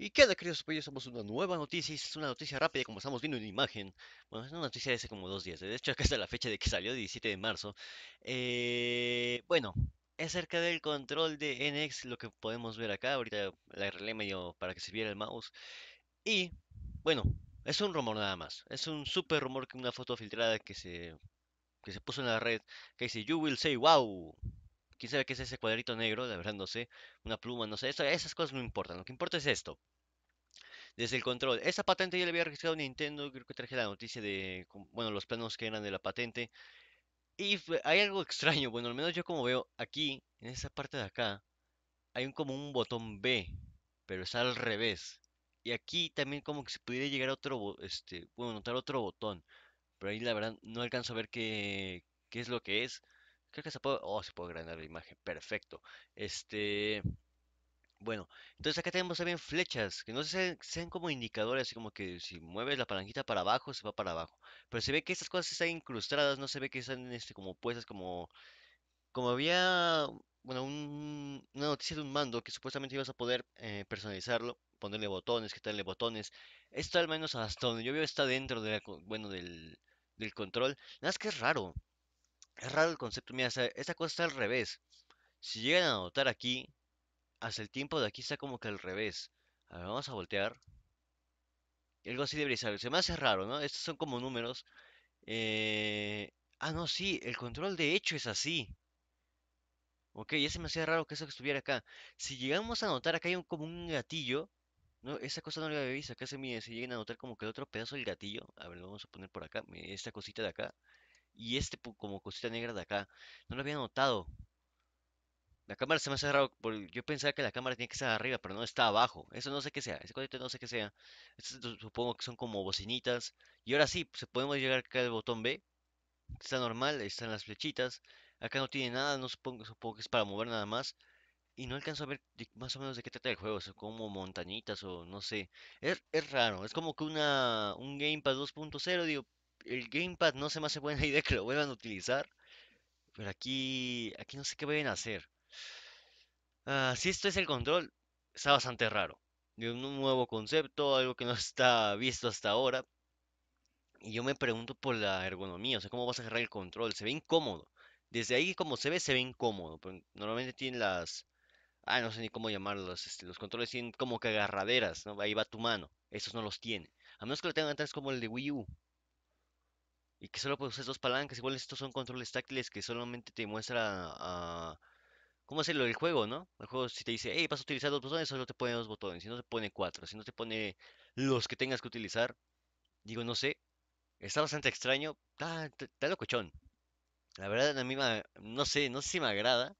¿Y qué onda, queridos? Pues somos una nueva noticia, es una noticia rápida, como estamos viendo en imagen. Bueno, es una noticia de hace como dos días, ¿eh? de hecho acá está la fecha de que salió, 17 de marzo. Eh, bueno, es acerca del control de NX, lo que podemos ver acá, ahorita la arreglé medio para que se viera el mouse. Y, bueno, es un rumor nada más, es un super rumor que una foto filtrada que se, que se puso en la red, que dice, You will say wow, quién sabe qué es ese cuadrito negro, la verdad no sé, una pluma, no sé, esas cosas no importan, lo que importa es esto. Desde el control. Esa patente ya la había registrado Nintendo, creo que traje la noticia de, bueno, los planos que eran de la patente. Y hay algo extraño, bueno, al menos yo como veo aquí, en esa parte de acá, hay como un botón B, pero está al revés. Y aquí también como que se pudiera llegar a otro, este, bueno, notar otro botón. Pero ahí la verdad no alcanzo a ver qué, qué es lo que es. Creo que se puede. Oh, se puede agrandar la imagen. Perfecto. Este. Bueno, entonces acá tenemos también flechas, que no sean, sean como indicadores, así como que si mueves la palanquita para abajo, se va para abajo. Pero se ve que estas cosas están incrustadas, no se ve que están este, como puestas como... Como había, bueno, una noticia de un mando que supuestamente ibas a poder eh, personalizarlo, ponerle botones, quitarle botones. Esto al menos hasta donde yo veo está dentro de bueno, del, del control. Nada más que es raro. Es raro el concepto. Mira, esta cosa está al revés. Si llegan a notar aquí, Hasta el tiempo de aquí está como que al revés. A ver, vamos a voltear. Algo así debería ser. Se me hace raro, ¿no? Estos son como números. Eh... Ah, no, sí. El control de hecho es así. Ok, ya se me hacía raro que eso estuviera acá. Si llegamos a notar acá hay un, como un gatillo. No, esa cosa no la había visto. Acá se mide. Si llegan a notar como que el otro pedazo del gatillo. A ver, lo vamos a poner por acá. Esta cosita de acá. Y este como cosita negra de acá. No lo había notado. La cámara se me ha cerrado. Yo pensaba que la cámara tenía que estar arriba, pero no está abajo. Eso no sé qué sea. Ese no sé qué sea. supongo que son como bocinitas. Y ahora sí, se pues, podemos llegar acá al botón B. Está normal, están las flechitas. Acá no tiene nada, no supongo, supongo que es para mover nada más. Y no alcanzo a ver más o menos de qué trata el juego. son como montañitas o no sé. Es, es raro. Es como que una, un Gamepad 2.0. Digo, el gamepad no se me hace buena idea que lo vuelvan a utilizar. Pero aquí, aquí no sé qué vayan hacer. Ah, si esto es el control, está bastante raro. De un nuevo concepto, algo que no está visto hasta ahora. Y yo me pregunto por la ergonomía, o sea, ¿cómo vas a agarrar el control? Se ve incómodo. Desde ahí, como se ve, se ve incómodo. normalmente tienen las... Ah, no sé ni cómo llamarlos. Este, los controles tienen como que agarraderas, ¿no? Ahí va tu mano. Esos no los tienen A menos que lo tengan atrás como el de Wii U y que solo puedes usar dos palancas. Igual estos son controles táctiles que solamente te muestra ah, cómo hacerlo el juego, ¿no? El juego si te dice, hey, vas a utilizar dos botones, solo te pone dos botones. Si no te pone cuatro, si no te pone los que tengas que utilizar. Digo, no sé. Está bastante extraño. Está, locochón. La verdad, a mí no sé, no sé si me agrada.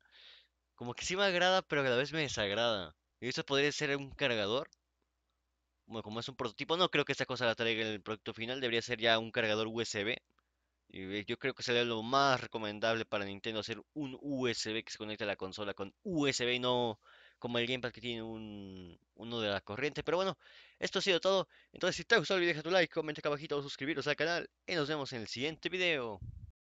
Como que sí me agrada, pero a la vez me desagrada. Y eso podría ser un cargador bueno, como es un prototipo, no creo que esta cosa la traiga en el producto final, debería ser ya un cargador USB. Y eh, yo creo que sería lo más recomendable para Nintendo hacer un USB que se conecte a la consola con USB y no como el Gamepad que tiene uno de la corriente. Pero bueno, esto ha sido todo. Entonces, si te ha gustado el video, deja tu like, comenta acá abajito o suscribiros al canal. Y nos vemos en el siguiente video.